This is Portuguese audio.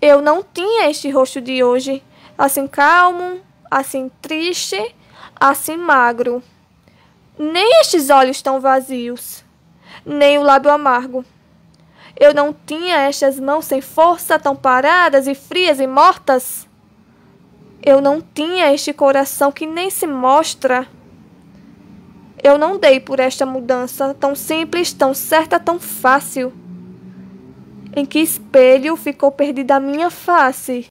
Eu não tinha este rosto de hoje, assim calmo, assim triste, assim magro. Nem estes olhos tão vazios, nem o lábio amargo. Eu não tinha estas mãos sem força, tão paradas e frias e mortas. Eu não tinha este coração que nem se mostra. Eu não dei por esta mudança tão simples, tão certa, tão fácil em que espelho ficou perdida a minha face?